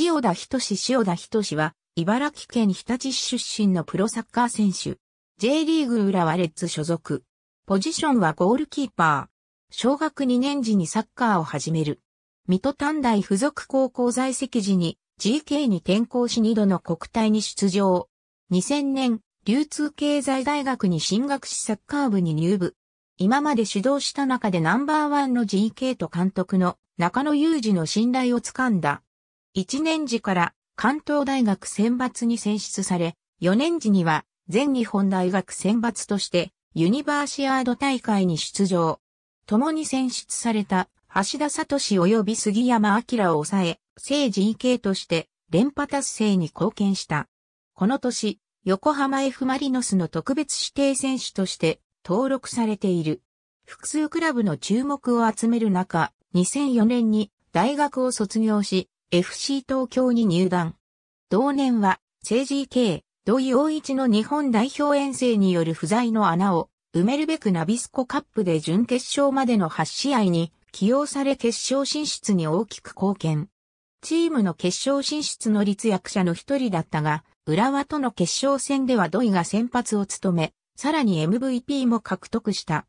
塩田仁志塩田仁志は、茨城県日立市出身のプロサッカー選手。J リーグ浦和レッズ所属。ポジションはゴールキーパー。小学2年時にサッカーを始める。水戸短大附属高校在籍時に GK に転校し2度の国体に出場。2000年、流通経済大学に進学しサッカー部に入部。今まで指導した中でナンバーワンの GK と監督の中野雄二の信頼をつかんだ1年時から関東大学選抜に選出され、4年時には全日本大学選抜としてユニバーシアード大会に出場。共に選出された橋田聡及び杉山明を抑え、政治 EK として連覇達成に貢献した。この年、横浜 F マリノスの特別指定選手として登録されている。複数クラブの注目を集める中、2004年に大学を卒業し、FC 東京に入団。同年は、政治系、土井大一の日本代表遠征による不在の穴を埋めるべくナビスコカップで準決勝までの8試合に起用され決勝進出に大きく貢献。チームの決勝進出の立役者の一人だったが、浦和との決勝戦では土井が先発を務め、さらに MVP も獲得した。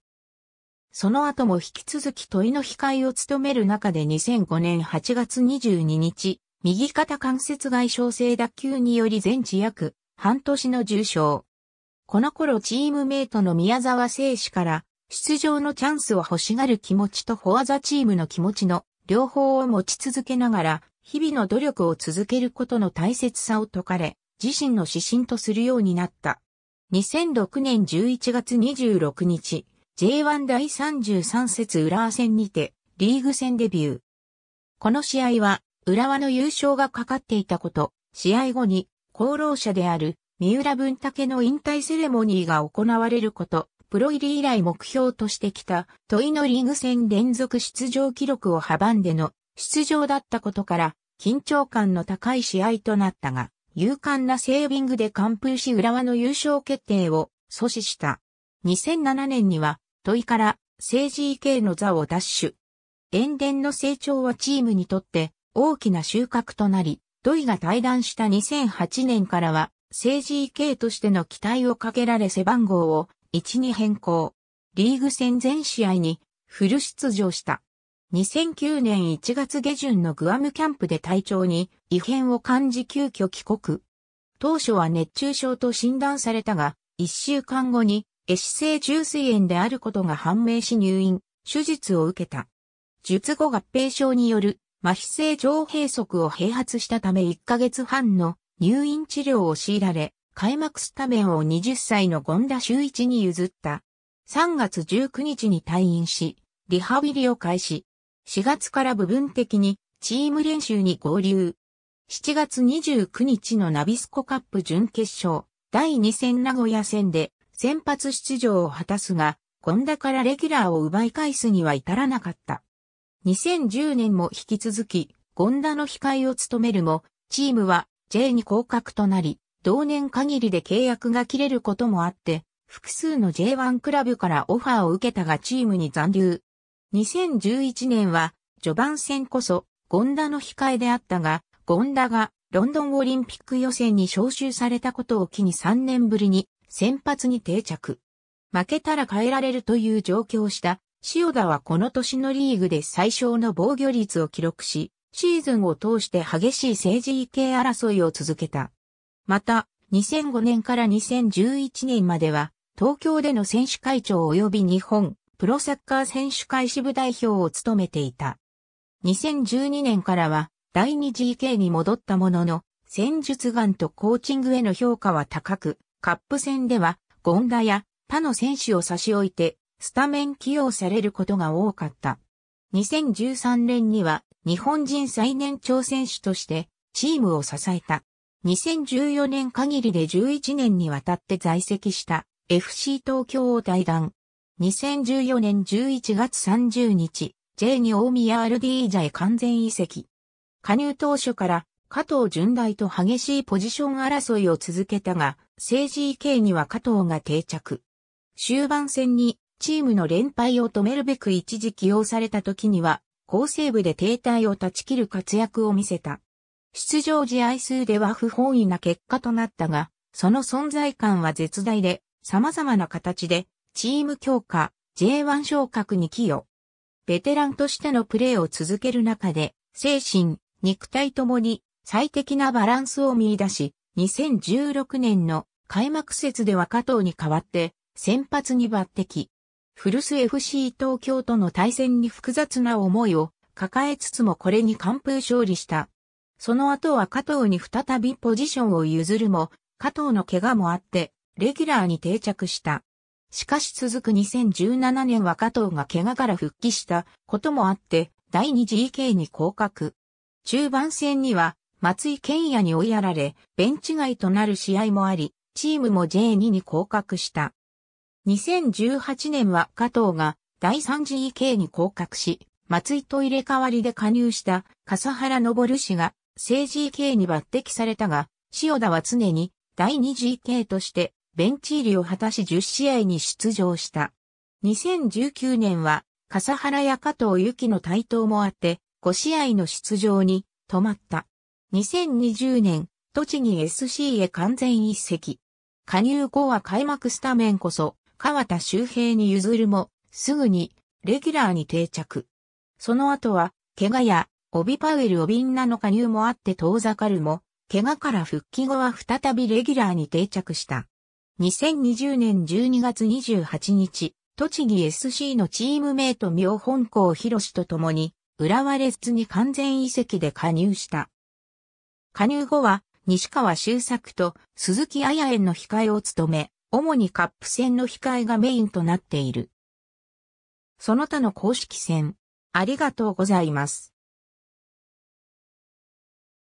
その後も引き続き問いの控えを務める中で2005年8月22日、右肩関節外傷性脱臼により全治約半年の重傷。この頃チームメイトの宮沢聖氏から出場のチャンスを欲しがる気持ちとフォアザチームの気持ちの両方を持ち続けながら日々の努力を続けることの大切さを説かれ自身の指針とするようになった。2006年11月26日、J1 第33節浦和戦にて、リーグ戦デビュー。この試合は、浦和の優勝がかかっていたこと、試合後に、功労者である、三浦文武の引退セレモニーが行われること、プロ入り以来目標としてきた、問いのリーグ戦連続出場記録を阻んでの出場だったことから、緊張感の高い試合となったが、勇敢なセービングで完封し浦和の優勝決定を阻止した。2007年には問いから、政治意系の座を奪取。塩田の成長はチームにとって大きな収穫となり、土井が退団した2008年からは、政治意系としての期待をかけられ背番号を1に変更。リーグ戦全試合にフル出場した。2009年1月下旬のグアムキャンプで体調に異変を感じ急遽帰国。当初は熱中症と診断されたが、1週間後に壊死性重水炎であることが判明し入院、手術を受けた。術後合併症による麻痺性上閉塞を併発したため1ヶ月半の入院治療を強いられ、開幕スタメンを20歳の権田修一に譲った。3月19日に退院し、リハビリを開始。4月から部分的にチーム練習に合流。7月29日のナビスコカップ準決勝第2戦名古屋戦で先発出場を果たすが、ゴンダからレギュラーを奪い返すには至らなかった。2010年も引き続き、ゴンダの控えを務めるも、チームは J に降格となり、同年限りで契約が切れることもあって、複数の J1 クラブからオファーを受けたがチームに残留。2011年は、序盤戦こそ、ゴンダの控えであったが、ゴンダがロンドンオリンピック予選に招集されたことを機に3年ぶりに先発に定着。負けたら変えられるという状況をした、塩田はこの年のリーグで最小の防御率を記録し、シーズンを通して激しい政治意系争いを続けた。また、2005年から2011年までは、東京での選手会長及び日本プロサッカー選手会支部代表を務めていた。2012年からは第 2GK に戻ったものの、戦術眼とコーチングへの評価は高く、カップ戦では、ゴンダや他の選手を差し置いて、スタメン起用されることが多かった。2013年には、日本人最年長選手として、チームを支えた。2014年限りで11年にわたって在籍した FC 東京を退団。2014年11月30日、J に大宮 RD ジャへ完全移籍。加入当初から加藤純大と激しいポジション争いを続けたが、政治見には加藤が定着。終盤戦にチームの連敗を止めるべく一時起用された時には、好セーブで停滞を断ち切る活躍を見せた。出場試合数では不本意な結果となったが、その存在感は絶大で、様々な形で、チーム強化、J1 昇格に寄与。ベテランとしてのプレーを続ける中で、精神、肉体ともに最適なバランスを見出し、2016年の開幕節では加藤に代わって先発に抜擢。古巣 FC 東京との対戦に複雑な思いを抱えつつもこれに完封勝利した。その後は加藤に再びポジションを譲るも、加藤の怪我もあって、レギュラーに定着した。しかし続く2017年は加藤が怪我から復帰したこともあって、第 2GK に降格。中盤戦には松井健也に追いやられ、ベンチ外となる試合もあり、チームも J2 に降格した。2018年は加藤が第 3GK に降格し、松井と入れ替わりで加入した笠原昇氏が治 GK に抜擢されたが、塩田は常に第 2GK としてベンチ入りを果たし10試合に出場した。2019年は笠原や加藤由紀の台頭もあって5試合の出場に止まった。2020年、栃木 SC へ完全一席。加入後は開幕スタメンこそ、川田周平に譲るも、すぐに、レギュラーに定着。その後は、怪我や、オビパウエル・オビンナの加入もあって遠ざかるも、怪我から復帰後は再びレギュラーに定着した。2020年12月28日、栃木 SC のチームメイト妙本校博士と共に、浦和レッズに完全移籍で加入した。加入後は、西川周作と鈴木彩園の控えを務め、主にカップ戦の控えがメインとなっている。その他の公式戦、ありがとうございます。